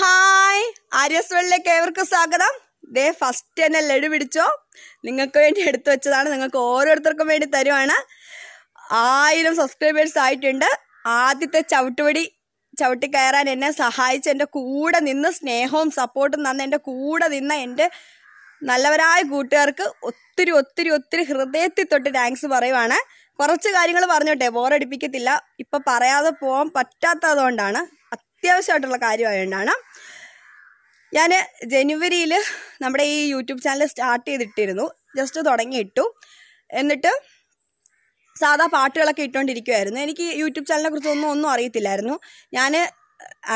hi ആര്യസ് ഏവർക്കും സ്വാഗതം ദേ first തന്നെ ലഡു പിടിച്ചോ നിങ്ങൾക്ക് വേണ്ടി എടുത്തു വെച്ചതാണ് നിങ്ങൾക്ക് ഓരോരുത്തർക്കും വേണ്ടി തരുവാണ് ആയിരം സബ്സ്ക്രൈബേഴ്സ് ആയിട്ടുണ്ട് ആദ്യത്തെ ചവിട്ടുപടി ചവിട്ടി കയറാൻ എന്നെ സഹായിച്ച എൻ്റെ കൂടെ നിന്ന് സ്നേഹവും സപ്പോർട്ടും തന്ന എൻ്റെ കൂടെ നിന്ന എൻ്റെ നല്ലവരായ കൂട്ടുകാർക്ക് ഒത്തിരി ഒത്തിരി ഒത്തിരി ഹൃദയത്തിൽ തൊട്ട് താങ്ക്സ് പറയുവാണ് കുറച്ച് കാര്യങ്ങൾ പറഞ്ഞോട്ടെ ബോറടിപ്പിക്കത്തില്ല ഇപ്പം പറയാതെ പോകാൻ പറ്റാത്തതുകൊണ്ടാണ് അത്യാവശ്യമായിട്ടുള്ള കാര്യമായതുകൊണ്ടാണ് ഞാൻ ജനുവരിയിൽ നമ്മുടെ ഈ യൂട്യൂബ് ചാനൽ സ്റ്റാർട്ട് ചെയ്തിട്ടിരുന്നു ജസ്റ്റ് തുടങ്ങിയിട്ടു എന്നിട്ട് സാധാ പാട്ടുകളൊക്കെ ഇട്ടുകൊണ്ടിരിക്കുമായിരുന്നു എനിക്ക് യൂട്യൂബ് ചാനലിനെ കുറിച്ച് ഒന്നും ഒന്നും അറിയത്തില്ലായിരുന്നു ഞാൻ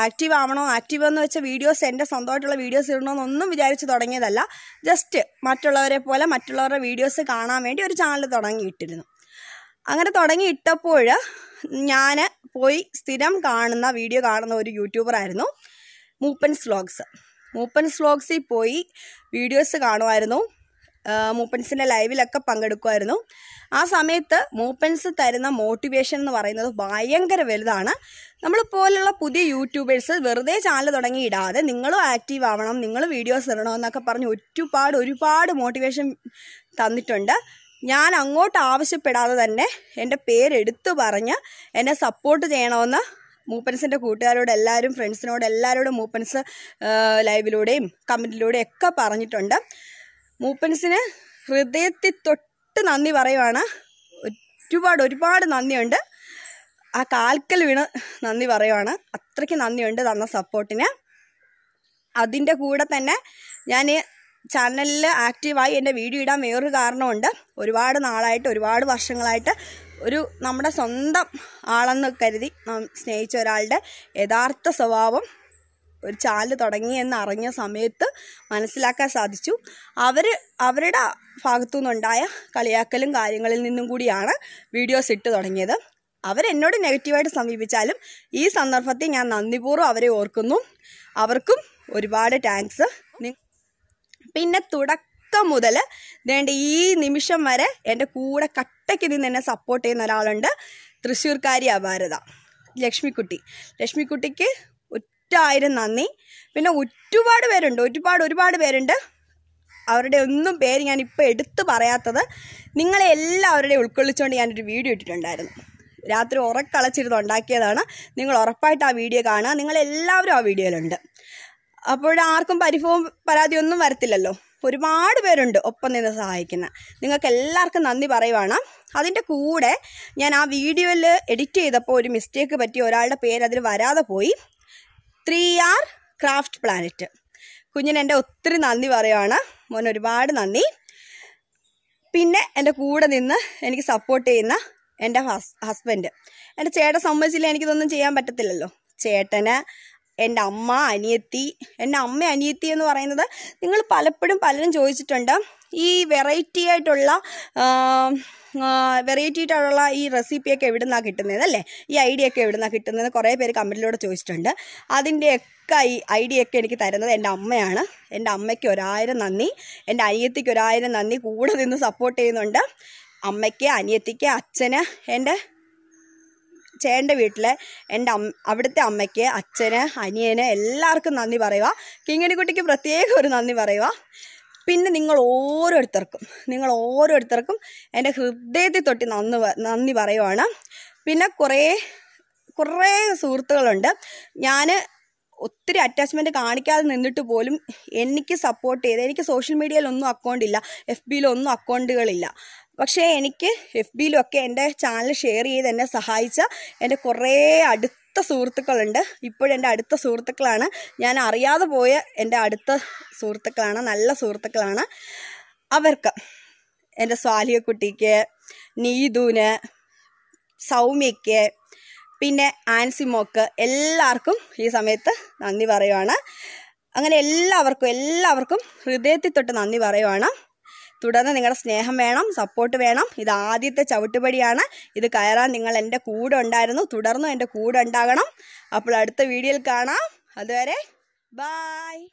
ആക്റ്റീവ് ആവണോ ആക്റ്റീവ് എന്ന് വെച്ച വീഡിയോസ് എൻ്റെ സ്വന്തമായിട്ടുള്ള വീഡിയോസ് ഇടണമെന്നൊന്നും വിചാരിച്ച് തുടങ്ങിയതല്ല ജസ്റ്റ് മറ്റുള്ളവരെ പോലെ മറ്റുള്ളവരുടെ വീഡിയോസ് കാണാൻ വേണ്ടി ഒരു ചാനൽ തുടങ്ങിയിട്ടിരുന്നു അങ്ങനെ തുടങ്ങിയിട്ടപ്പോൾ ഞാൻ പോയി സ്ഥിരം കാണുന്ന വീഡിയോ കാണുന്ന ഒരു യൂട്യൂബറായിരുന്നു മൂപ്പൻ സ്ലോഗ്സ് മൂപ്പൻ സ്ലോഗ്സിൽ പോയി വീഡിയോസ് കാണുമായിരുന്നു മൂപ്പൻസിൻ്റെ ലൈവിലൊക്കെ പങ്കെടുക്കുമായിരുന്നു ആ സമയത്ത് മൂപ്പൻസ് തരുന്ന മോട്ടിവേഷൻ എന്ന് പറയുന്നത് ഭയങ്കര വലുതാണ് നമ്മൾ പോലുള്ള പുതിയ യൂട്യൂബേഴ്സ് വെറുതെ ചാനൽ തുടങ്ങിയിടാതെ നിങ്ങളും ആക്റ്റീവ് ആവണം നിങ്ങൾ വീഡിയോസ് ഇടണമെന്നൊക്കെ പറഞ്ഞ് ഒരുപാട് ഒരുപാട് മോട്ടിവേഷൻ തന്നിട്ടുണ്ട് ഞാൻ അങ്ങോട്ട് ആവശ്യപ്പെടാതെ തന്നെ എൻ്റെ പേരെടുത്തു പറഞ്ഞ് എന്നെ സപ്പോർട്ട് ചെയ്യണമെന്ന് മൂപ്പൻസിൻ്റെ കൂട്ടുകാരോട് എല്ലാവരും ഫ്രണ്ട്സിനോട് എല്ലാവരോടും മൂപ്പൻസ് ലൈവിലൂടെയും കമൻറ്റിലൂടെയും ഒക്കെ പറഞ്ഞിട്ടുണ്ട് മൂപ്പൻസിന് ഹൃദയത്തിൽ തൊട്ട് നന്ദി പറയുവാണ് ഒരുപാട് ഒരുപാട് നന്ദിയുണ്ട് ആ കാൽക്കൽ വീണ് നന്ദി പറയുവാണ് അത്രയ്ക്ക് നന്ദിയുണ്ട് തന്ന സപ്പോർട്ടിന് അതിൻ്റെ കൂടെ തന്നെ ഞാൻ ചാനലിൽ ആക്റ്റീവായി എൻ്റെ വീഡിയോ ഇടാൻ വേറൊരു കാരണമുണ്ട് ഒരുപാട് നാളായിട്ട് ഒരുപാട് വർഷങ്ങളായിട്ട് ഒരു നമ്മുടെ സ്വന്തം ആളെന്ന് കരുതി സ്നേഹിച്ച ഒരാളുടെ യഥാർത്ഥ സ്വഭാവം ഒരു ചാനൽ തുടങ്ങി എന്ന് അറിഞ്ഞ സമയത്ത് മനസ്സിലാക്കാൻ സാധിച്ചു അവർ അവരുടെ ഭാഗത്തു നിന്നുണ്ടായ കളിയാക്കലും കാര്യങ്ങളിൽ നിന്നും കൂടിയാണ് വീഡിയോസ് ഇട്ട് തുടങ്ങിയത് അവരെന്നോട് നെഗറ്റീവായിട്ട് സമീപിച്ചാലും ഈ സന്ദർഭത്തിൽ ഞാൻ നന്ദിപൂർവ്വം അവരെ ഓർക്കുന്നു അവർക്കും ഒരുപാട് താങ്ക്സ് പിന്നെ തുടക്കം മുതൽ വേണ്ട ഈ നിമിഷം വരെ എൻ്റെ കൂടെ കട്ടയ്ക്ക് നിന്ന് എന്നെ സപ്പോർട്ട് ചെയ്യുന്ന ഒരാളുണ്ട് തൃശ്ശൂർക്കാരി അപാരത ലക്ഷ്മിക്കുട്ടി ലക്ഷ്മിക്കുട്ടിക്ക് ഒറ്റായിരം നന്ദി പിന്നെ ഒരുപാട് പേരുണ്ട് ഒരുപാട് ഒരുപാട് പേരുണ്ട് അവരുടെ ഒന്നും പേര് ഞാൻ ഇപ്പോൾ എടുത്തു പറയാത്തത് നിങ്ങളെ എല്ലാവരുടെയും ഉൾക്കൊള്ളിച്ചുകൊണ്ട് ഞാനൊരു വീഡിയോ ഇട്ടിട്ടുണ്ടായിരുന്നു രാത്രി ഉറക്കളച്ചിരുന്ന് ഉണ്ടാക്കിയതാണ് നിങ്ങൾ ഉറപ്പായിട്ട് ആ വീഡിയോ കാണുക നിങ്ങളെല്ലാവരും ആ വീഡിയോയിലുണ്ട് അപ്പോൾ ആർക്കും പരിഭവം പരാതിയൊന്നും വരത്തില്ലല്ലോ ഒരുപാട് പേരുണ്ട് ഒപ്പം നിന്ന് സഹായിക്കുന്ന നിങ്ങൾക്ക് എല്ലാവർക്കും നന്ദി പറയുവാണ് അതിൻ്റെ കൂടെ ഞാൻ ആ വീഡിയോയിൽ എഡിറ്റ് ചെയ്തപ്പോൾ ഒരു മിസ്റ്റേക്ക് പറ്റി ഒരാളുടെ പേര് അതിൽ വരാതെ പോയി ത്രീ ആർ ക്രാഫ്റ്റ് പ്ലാനറ്റ് കുഞ്ഞിന് എൻ്റെ ഒത്തിരി നന്ദി പറയുവാണ് മോൻ ഒരുപാട് നന്ദി പിന്നെ എൻ്റെ കൂടെ നിന്ന് എനിക്ക് സപ്പോർട്ട് ചെയ്യുന്ന എൻ്റെ ഹസ് ഹസ്ബൻഡ് എൻ്റെ ചേട്ടൻ സംബന്ധിച്ചില്ല എനിക്കിതൊന്നും ചെയ്യാൻ പറ്റത്തില്ലല്ലോ ചേട്ടന് എൻ്റെ അമ്മ അനിയത്തി എൻ്റെ അമ്മ അനിയത്തി എന്ന് പറയുന്നത് നിങ്ങൾ പലപ്പോഴും പലരും ചോദിച്ചിട്ടുണ്ട് ഈ വെറൈറ്റി ആയിട്ടുള്ള വെറൈറ്റി ആയിട്ടുള്ള ഈ റെസിപ്പിയൊക്കെ എവിടെ നിന്നാണ് കിട്ടുന്നത് അല്ലേ ഈ ഐഡിയ ഒക്കെ എവിടെ നിന്നാണ് കിട്ടുന്നത് കുറേ പേര് കമൻറ്റിലൂടെ ചോദിച്ചിട്ടുണ്ട് അതിൻ്റെയൊക്കെ ഈ ഐഡിയ ഒക്കെ എനിക്ക് തരുന്നത് എൻ്റെ അമ്മയാണ് എൻ്റെ അമ്മയ്ക്ക് ഒരായിരം നന്ദി എൻ്റെ അനിയത്തിക്ക് ഒരായിരം നന്ദി കൂടെ നിന്ന് സപ്പോർട്ട് ചെയ്യുന്നുണ്ട് അമ്മയ്ക്ക് അനിയത്തിക്ക് അച്ഛന് എൻ്റെ ചേട്ടൻ്റെ വീട്ടിലെ എൻ്റെ അമ്മ അവിടുത്തെ അമ്മയ്ക്ക് അച്ഛന് അനിയന് എല്ലാവർക്കും നന്ദി പറയുക കിങ്ങണിക്കുട്ടിക്ക് പ്രത്യേകം ഒരു നന്ദി പറയുക പിന്നെ നിങ്ങൾ ഓരോരുത്തർക്കും നിങ്ങൾ ഓരോരുത്തർക്കും എൻ്റെ ഹൃദയത്തിൽ തൊട്ടി നന്ദി നന്ദി പറയുവാണ് പിന്നെ കുറേ കുറേ സുഹൃത്തുക്കളുണ്ട് ഞാൻ ഒത്തിരി അറ്റാച്ച്മെൻറ്റ് കാണിക്കാതെ നിന്നിട്ട് പോലും എനിക്ക് സപ്പോർട്ട് ചെയ്ത് എനിക്ക് സോഷ്യൽ മീഡിയയിലൊന്നും ഇല്ല എഫ് ബിയിലൊന്നും അക്കൗണ്ടുകളില്ല പക്ഷേ എനിക്ക് എഫ് ബിയിലൊക്കെ എൻ്റെ ചാനൽ ഷെയർ ചെയ്ത് എന്നെ സഹായിച്ച എൻ്റെ കുറേ അടുത്ത സുഹൃത്തുക്കളുണ്ട് ഇപ്പോഴെൻ്റെ അടുത്ത സുഹൃത്തുക്കളാണ് ഞാൻ അറിയാതെ പോയ എൻ്റെ അടുത്ത സുഹൃത്തുക്കളാണ് നല്ല സുഹൃത്തുക്കളാണ് അവർക്ക് എൻ്റെ സ്വാലിയക്കുട്ടിക്ക് നീതുവിന് സൗമ്യയ്ക്ക് പിന്നെ ആൻസിമോക്ക് എല്ലാവർക്കും ഈ സമയത്ത് നന്ദി പറയുവാണ് അങ്ങനെ എല്ലാവർക്കും എല്ലാവർക്കും ഹൃദയത്തിൽ തൊട്ട് നന്ദി പറയുവാണ് തുടർന്ന് നിങ്ങളുടെ സ്നേഹം വേണം സപ്പോർട്ട് വേണം ഇത് ആദ്യത്തെ ചവിട്ടുപടിയാണ് ഇത് കയറാൻ നിങ്ങൾ എൻ്റെ കൂടെ ഉണ്ടായിരുന്നു തുടർന്നും എൻ്റെ കൂടെ ഉണ്ടാകണം അപ്പോൾ അടുത്ത വീഡിയോയിൽ കാണാം അതുവരെ ബായ്